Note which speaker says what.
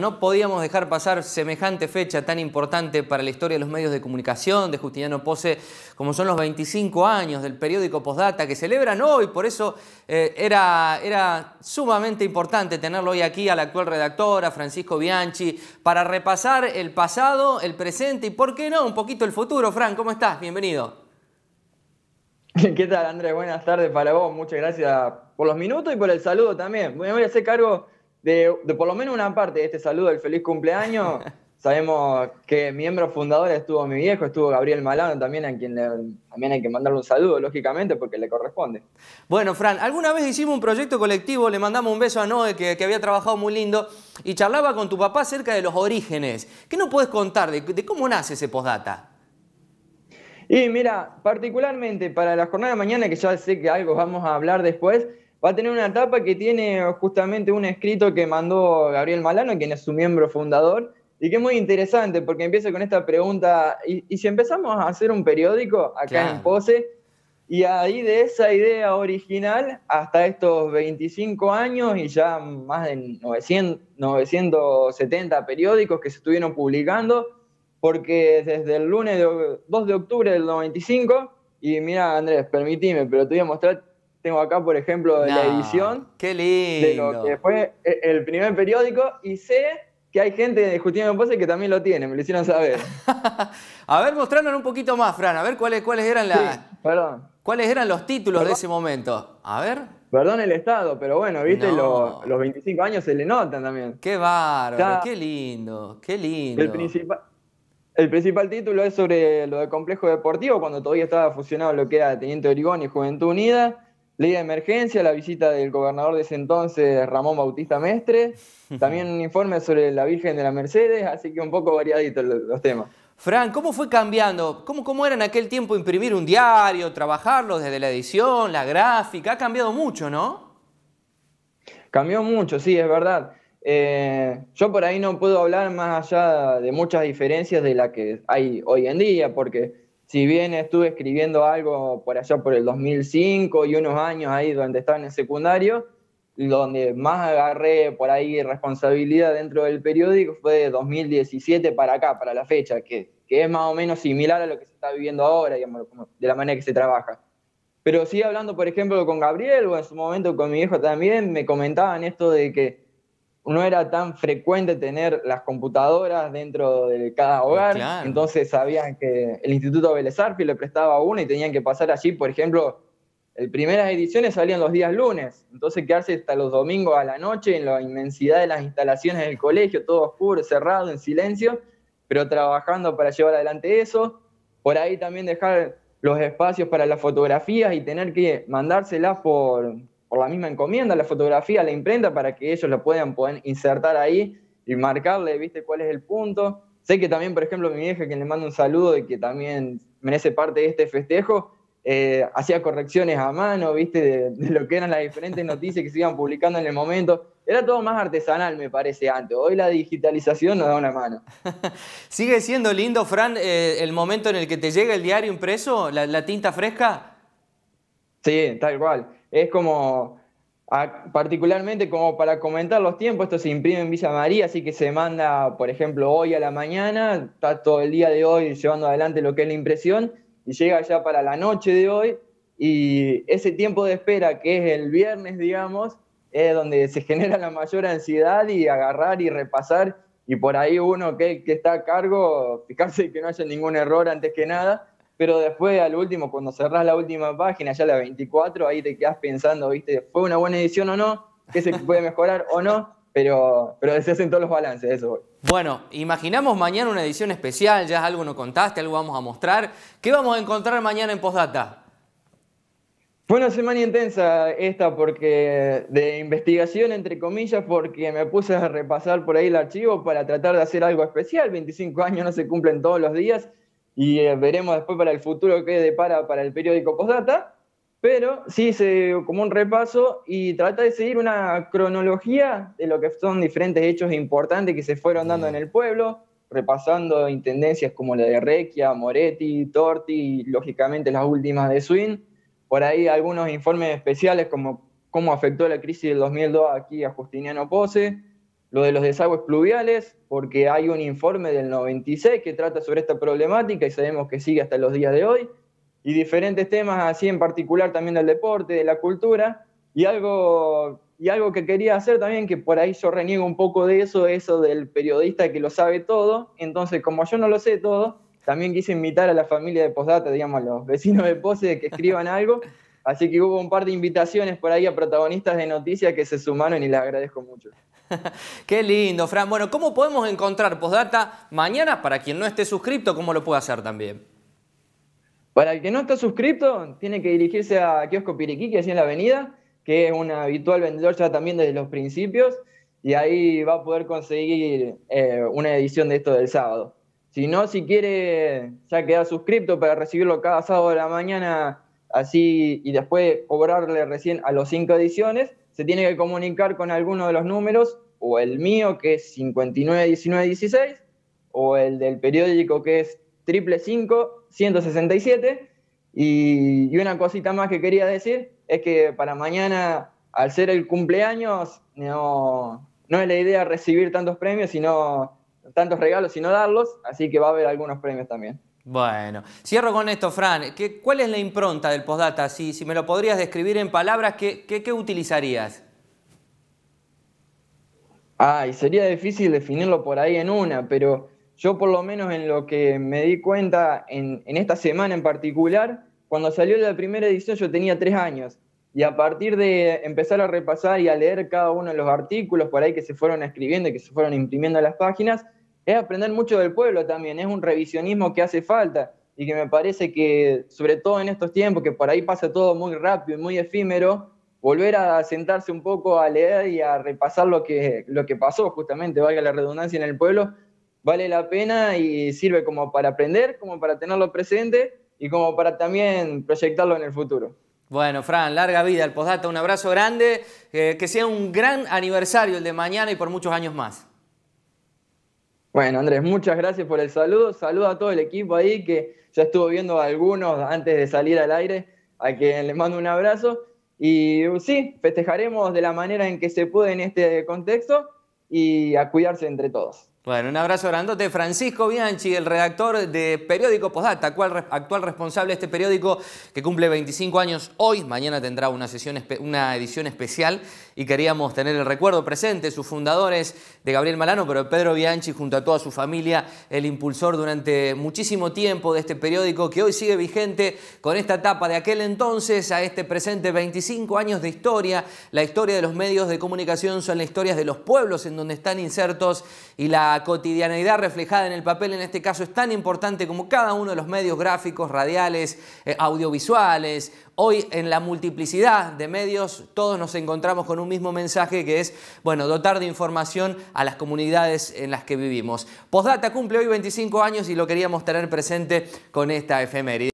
Speaker 1: No podíamos dejar pasar semejante fecha tan importante para la historia de los medios de comunicación de Justiniano Pose, como son los 25 años del periódico Postdata que celebran hoy, por eso eh, era, era sumamente importante tenerlo hoy aquí a la actual redactora, Francisco Bianchi, para repasar el pasado, el presente y, ¿por qué no?, un poquito el futuro. Fran, ¿cómo estás? Bienvenido.
Speaker 2: ¿Qué tal, Andrés? Buenas tardes para vos. Muchas gracias por los minutos y por el saludo también. voy a hacer cargo de, por lo menos una parte de este saludo del feliz cumpleaños, sabemos que miembro fundador estuvo mi viejo, estuvo Gabriel
Speaker 1: Malano también, a quien también hay que mandarle un saludo, lógicamente, porque le corresponde. Bueno, Fran, alguna vez hicimos un proyecto colectivo, le mandamos un beso a Noé, que, había trabajado muy lindo, y charlaba con tu papá acerca de los orígenes. ¿Qué nos puedes contar de, de, cómo nace ese postdata?
Speaker 2: Y mira, particularmente para la jornada de mañana, que ya sé que algo vamos a hablar después, va a tener una etapa que tiene justamente un escrito que mandó Gabriel Malano, quien es su miembro fundador, y que es muy interesante porque empieza con esta pregunta, y, si empezamos a hacer un periódico acá en Pose, y ahí de esa idea original hasta estos 25 años y ya más de 970 periódicos que se estuvieron publicando, porque desde el lunes 2 de octubre del 95, y mira Andrés, permitime, pero te voy a mostrar tengo acá, por ejemplo, la edición. ¡Qué lindo! De lo que fue e-, el primer periódico y sé
Speaker 1: que hay gente de Justino de Pose que también lo tiene, me lo hicieron saber. a ver, mostrándonos un poquito más, Fran, a ver cuáles, cuáles eran ¿Cuáles eran los títulos de ese momento? A ver.
Speaker 2: Perdón el Estado, pero bueno, viste, los, 25 años se le notan también.
Speaker 1: Qué bárbaro, qué lindo, qué lindo. El principal,
Speaker 2: el principal título es sobre lo del complejo deportivo, cuando todavía estaba fusionado lo que era Teniente Origón y Juventud Unida ley de emergencia, la visita del gobernador de ese entonces, Ramón Bautista Mestre, también un informe sobre
Speaker 1: la Virgen de la Mercedes, así que un poco variaditos los, temas. Fran, ¿cómo fue cambiando? ¿Cómo, ¿Cómo era en aquel tiempo imprimir un diario, trabajarlo desde la edición, la gráfica? Ha cambiado mucho, ¿no?
Speaker 2: Cambió mucho, sí, es verdad. Eh, yo por ahí no puedo hablar más allá de muchas diferencias de las que hay hoy en día, porque si bien estuve escribiendo algo por allá por el 2005 y unos años ahí donde estaba en el secundario, donde más agarré por ahí responsabilidad dentro del periódico fue de 2017 para acá, para la fecha, que, que es más o menos similar a lo que se está viviendo ahora, digamos, de la manera que se trabaja. Pero sí hablando, por ejemplo, con Gabriel o en su momento con mi hijo también, me comentaban esto de que no era tan frecuente tener las computadoras dentro de cada pues hogar, entonces sabían que el Instituto Vélez le prestaba una y tenían que pasar allí, por ejemplo, las primeras ediciones salían los días lunes, entonces quedarse hasta los domingos a la noche en la inmensidad de las instalaciones del colegio, todo oscuro, cerrado, en silencio, pero trabajando para llevar adelante eso, por ahí también dejar los espacios para las fotografías y tener que mandárselas por por la misma encomienda, la fotografía, la imprenta, para que ellos la puedan insertar ahí y marcarle, ¿viste? ¿Cuál es el punto? Sé que también, por ejemplo, mi vieja, que le manda un saludo y que también merece parte de este festejo, eh, hacía correcciones a mano, ¿viste? De, lo que eran las diferentes noticias que se iban publicando en el momento. Era todo más artesanal, me parece, antes. Hoy la digitalización nos da una mano.
Speaker 1: ¿Sigue siendo lindo, Fran, eh, el momento en el que te llega el diario impreso, la tinta fresca? Sí, tal cual. Es como,
Speaker 2: particularmente como para comentar los tiempos, esto se imprime en Villa María, así que se manda, por ejemplo, hoy a la mañana, está todo el día de hoy llevando adelante lo que es la impresión, y llega ya para la noche de hoy, y ese tiempo de espera, que es el viernes, digamos, es donde se genera la mayor ansiedad y agarrar y repasar, y por ahí uno que, que está a cargo, fijarse que no haya ningún error antes que nada, pero después al último, cuando cerrás la última página, ya la 24, ahí te quedás pensando, ¿viste? ¿Fue una buena edición o no? ¿Qué se puede mejorar o no? Pero, pero se hacen todos los balances,
Speaker 1: eso. Bueno, imaginamos mañana una edición especial, ya algo nos contaste, algo vamos a mostrar. ¿Qué vamos a encontrar mañana en Postdata? Fue una semana intensa esta
Speaker 2: porque de investigación, entre comillas, porque me puse a repasar por ahí el archivo para tratar de hacer algo especial. 25 años no se cumplen todos los días y eh, veremos después para el futuro qué depara para el periódico Postdata, pero sí se, como un repaso y trata de seguir una cronología de lo que son diferentes hechos importantes que se fueron dando en el pueblo, repasando intendencias como la de Requia, Moretti, Torti y lógicamente las últimas de Swin. Por ahí algunos informes especiales como cómo afectó la crisis del 2002 aquí a Justiniano Pose, lo de los desagües pluviales, porque hay un informe del 96 que trata sobre esta problemática y sabemos que sigue hasta los días de hoy. Y diferentes temas así, en particular también del deporte, de la cultura. Y algo, y algo que quería hacer también, que por ahí yo reniego un poco de eso, eso del periodista que lo sabe todo. Entonces, como yo no lo sé todo, también quise invitar a la familia de Postdata, digamos, los vecinos de Pose, que escriban algo. Así que hubo un par de invitaciones por ahí a protagonistas de noticias que se sumaron y les agradezco mucho.
Speaker 1: Qué lindo, Fran. Bueno, ¿cómo podemos encontrar Postdata mañana para quien no esté suscrito? ¿Cómo lo puede hacer también?
Speaker 2: Para el que no está suscrito, tiene que dirigirse a Kiosco Piriquí, que es en la avenida, que es un habitual vendedor ya también desde los principios, y ahí va a poder conseguir eh, una edición de esto del sábado. Si no, si quiere ya quedar suscrito para recibirlo cada sábado de la mañana, así, y después cobrarle recién a los cinco ediciones, se tiene que comunicar con alguno de los números, o el mío que es 591916, o el del periódico que es triple 167. Y, y una cosita más que quería decir es que para mañana, al ser el cumpleaños, no, no es la idea recibir tantos premios, sino tantos regalos, sino darlos, así que va a haber algunos premios también.
Speaker 1: Bueno, cierro con esto, Fran. ¿Cuál es la impronta del postdata? Si, me lo podrías describir en palabras, ¿qué, utilizarías?
Speaker 2: Ay, sería difícil definirlo por ahí en una, pero yo por lo menos en lo que me di cuenta en, en, esta semana en particular, cuando salió la primera edición yo tenía tres años y a partir de empezar a repasar y a leer cada uno de los artículos por ahí que se fueron escribiendo y que se fueron imprimiendo las páginas, es aprender mucho del pueblo también, es un revisionismo que hace falta y que me parece que, sobre todo en estos tiempos, que por ahí pasa todo muy rápido y muy efímero, volver a sentarse un poco a leer y a repasar lo que, lo que pasó, justamente, valga la redundancia, en el pueblo, vale la pena y sirve como para aprender, como para tenerlo presente y
Speaker 1: como para también proyectarlo en el futuro. Bueno, Fran, larga vida al postdata, un abrazo grande, eh, que sea un gran aniversario el de mañana y por muchos años más.
Speaker 2: Bueno, Andrés, muchas gracias por el saludo. Saludo a todo el equipo ahí que ya estuvo viendo a algunos antes de salir al aire, a quien les mando un abrazo. Y sí, festejaremos de la manera en que se puede en este contexto y a cuidarse entre todos.
Speaker 1: Bueno, un abrazo grandote. Francisco Bianchi, el redactor de Periódico Postdata, actual, actual responsable de este periódico que cumple 25 años hoy. Mañana tendrá una, sesión, una edición especial y queríamos tener el recuerdo presente, sus fundadores de Gabriel Malano, pero Pedro Bianchi junto a toda su familia, el impulsor durante muchísimo tiempo de este periódico que hoy sigue vigente con esta etapa de aquel entonces a este presente, 25 años de historia, la historia de los medios de comunicación son las historias de los pueblos en donde están insertos y la cotidianeidad reflejada en el papel en este caso es tan importante como cada uno de los medios gráficos, radiales, eh, audiovisuales. Hoy en la multiplicidad de medios todos nos encontramos con un mismo mensaje que es, bueno, dotar de información a las comunidades en las que vivimos. Postdata cumple hoy 25 años y lo queríamos tener presente con esta efeméride.